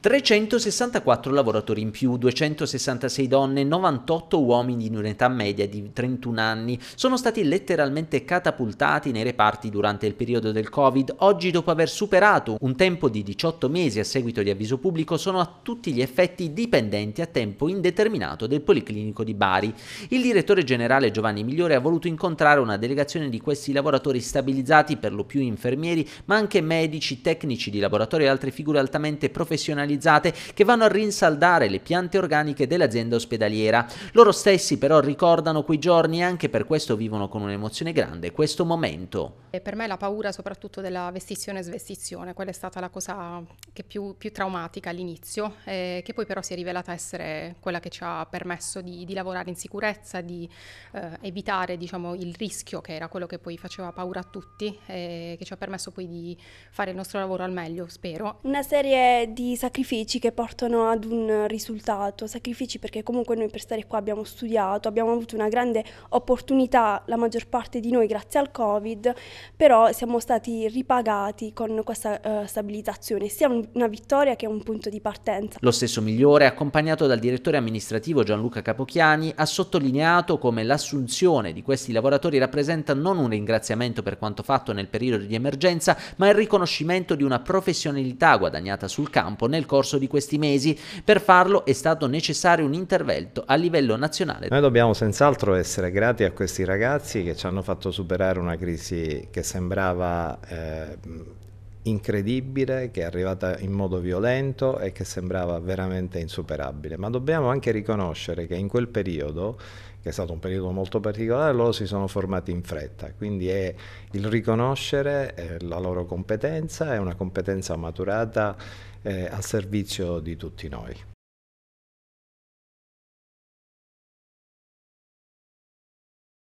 364 lavoratori in più, 266 donne, 98 uomini in un'età media di 31 anni sono stati letteralmente catapultati nei reparti durante il periodo del Covid. Oggi, dopo aver superato un tempo di 18 mesi a seguito di avviso pubblico, sono a tutti gli effetti dipendenti a tempo indeterminato del Policlinico di Bari. Il direttore generale Giovanni Migliore ha voluto incontrare una delegazione di questi lavoratori stabilizzati, per lo più infermieri, ma anche medici, tecnici di laboratorio e altre figure altamente professionalizzate personalizzate che vanno a rinsaldare le piante organiche dell'azienda ospedaliera. Loro stessi però ricordano quei giorni e anche per questo vivono con un'emozione grande questo momento. E per me la paura soprattutto della vestizione e svestizione, quella è stata la cosa che più, più traumatica all'inizio, eh, che poi però si è rivelata essere quella che ci ha permesso di, di lavorare in sicurezza, di eh, evitare diciamo, il rischio che era quello che poi faceva paura a tutti, eh, che ci ha permesso poi di fare il nostro lavoro al meglio, spero. Una serie di sacrifici sacrifici che portano ad un risultato, sacrifici perché comunque noi per stare qua abbiamo studiato, abbiamo avuto una grande opportunità, la maggior parte di noi grazie al Covid, però siamo stati ripagati con questa uh, stabilizzazione, sia un, una vittoria che un punto di partenza. Lo stesso Migliore, accompagnato dal direttore amministrativo Gianluca Capochiani, ha sottolineato come l'assunzione di questi lavoratori rappresenta non un ringraziamento per quanto fatto nel periodo di emergenza, ma il riconoscimento di una professionalità guadagnata sul campo nel corso di questi mesi. Per farlo è stato necessario un intervento a livello nazionale. Noi dobbiamo senz'altro essere grati a questi ragazzi che ci hanno fatto superare una crisi che sembrava eh, incredibile, che è arrivata in modo violento e che sembrava veramente insuperabile. Ma dobbiamo anche riconoscere che in quel periodo, che è stato un periodo molto particolare, loro si sono formati in fretta, quindi è il riconoscere eh, la loro competenza, è una competenza maturata eh, al servizio di tutti noi.